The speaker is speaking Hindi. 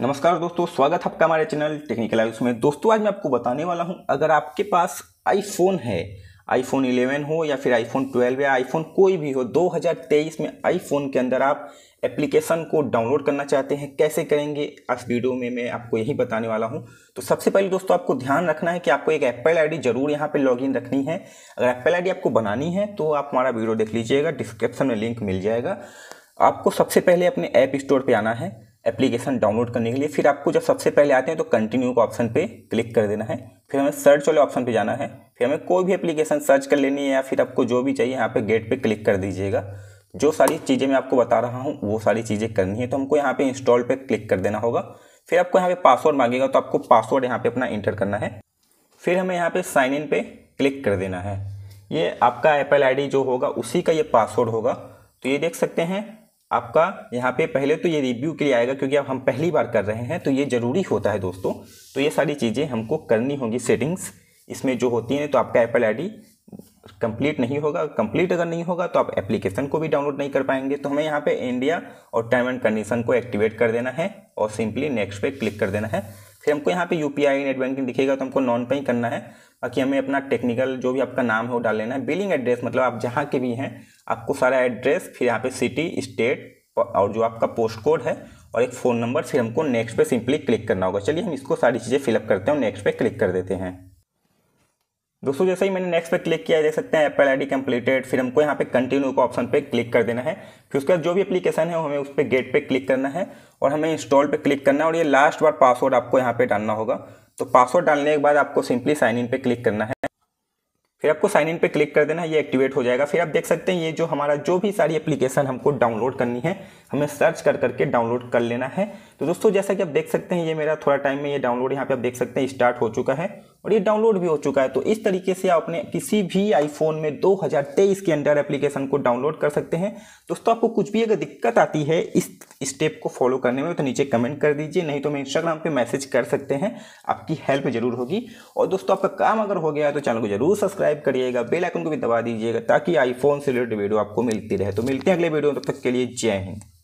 नमस्कार दोस्तों स्वागत है आपका हमारे चैनल टेक्निकल आयुष में दोस्तों आज मैं आपको बताने वाला हूं अगर आपके पास आईफोन है आईफोन 11 हो या फिर आईफोन 12 या आईफोन कोई भी हो 2023 में आईफोन के अंदर आप एप्लीकेशन को डाउनलोड करना चाहते हैं कैसे करेंगे इस वीडियो में मैं आपको यही बताने वाला हूं तो सबसे पहले दोस्तों आपको ध्यान रखना है कि आपको एक एप्पल आईडी जरूर यहां पे लॉगिन रखनी है अगर एप्पल आईडी आपको बनानी है तो आप हमारा वीडियो देख लीजिएगा डिस्क्रिप्शन में लिंक मिल जाएगा आपको सबसे पहले अपने ऐप स्टोर पर आना है एप्लीकेशन डाउनलोड करने के लिए फिर आपको जब सबसे पहले आते हैं तो कंटिन्यू का ऑप्शन पे क्लिक कर देना है फिर हमें सर्च वाले ऑप्शन पे जाना है फिर हमें कोई भी एप्लीकेशन सर्च कर लेनी है या फिर आपको जो भी चाहिए यहाँ पे गेट पे क्लिक कर दीजिएगा जो सारी चीज़ें मैं आपको बता रहा हूँ वो सारी चीज़ें करनी है तो हमको यहाँ पर इंस्टॉल पर क्लिक कर देना होगा फिर आपको यहाँ पर पासवर्ड मांगेगा तो आपको पासवर्ड यहाँ पर अपना इंटर करना है फिर हमें यहाँ पर साइन इन पर क्लिक कर देना है ये आपका एप्पल आई जो होगा उसी का ये पासवर्ड होगा तो ये देख सकते हैं आपका यहाँ पे पहले तो ये रिव्यू के लिए आएगा क्योंकि अब हम पहली बार कर रहे हैं तो ये ज़रूरी होता है दोस्तों तो ये सारी चीज़ें हमको करनी होंगी सेटिंग्स इसमें जो होती हैं तो आपका एप्पल आईडी कंप्लीट नहीं होगा कंप्लीट अगर नहीं होगा तो आप एप्लीकेशन को भी डाउनलोड नहीं कर पाएंगे तो हमें यहाँ पे इंडिया और टाइम एंड कंडीशन को एक्टिवेट कर देना है और सिंपली नेक्स्ट पे क्लिक कर देना है से हमको यहाँ पे U P I net banking दिखेगा तो हमको नॉन पे ही करना है बाकी हमें अपना टेक्निकल जो भी आपका नाम है वो डाल लेना है बिलिंग एड्रेस मतलब आप जहाँ के भी हैं आपको सारा एड्रेस फिर यहाँ पे सिटी स्टेट और जो आपका पोस्ट कोड है और एक फ़ोन नंबर फिर हमको नेक्स्ट पे सिंपली क्लिक करना होगा चलिए हम इसको सारी चीज़ें फिलअप करते हैं और नेक्स्ट पे क्लिक कर देते हैं दोस्तों जैसे ही मैंने नेक्स्ट पे क्लिक किया देख सकते हैं एप्पल डी कंप्लीटेड फिर हमको यहाँ पे कंटिन्यू का ऑप्शन पे क्लिक कर देना है फिर उसके बाद जो भी एप्लीकेशन है हमें उस पर गेट पे क्लिक करना है और हमें इंस्टॉल पे क्लिक करना है और ये लास्ट बार पासवर्ड आपको यहाँ पे डालना होगा तो पासवर्ड डालने के बाद आपको सिंपली साइन इन पे क्लिक करना है फिर आपको साइन इन पे क्लिक कर देना है ये एक्टिवेट हो जाएगा फिर आप देख सकते हैं ये जो हमारा जो भी सारी एप्लीकेशन हमको डाउनलोड करनी है हमें सर्च कर करके डाउनलोड कर लेना है तो दोस्तों जैसा कि आप देख सकते हैं ये मेरा थोड़ा टाइम में ये डाउनलोड यहाँ पे आप देख सकते हैं स्टार्ट हो चुका है और ये डाउनलोड भी हो चुका है तो इस तरीके से आप अपने किसी भी आईफोन में 2023 के अंडर एप्लीकेशन को डाउनलोड कर सकते हैं दोस्तों आपको कुछ भी अगर दिक्कत आती है इस स्टेप को फॉलो करने में तो नीचे कमेंट कर दीजिए नहीं तो मैं इंस्टाग्राम पर मैसेज कर सकते हैं आपकी हेल्प जरूर होगी और दोस्तों आपका काम अगर हो गया तो चैनल को जरूर सब्सक्राइब करिएगा बेलाइकन को भी दबा दीजिएगा ताकि आईफोन से रिलेटेड वीडियो आपको मिलती रहे तो मिलते हैं अगले वीडियो तब तक के लिए जय हिंद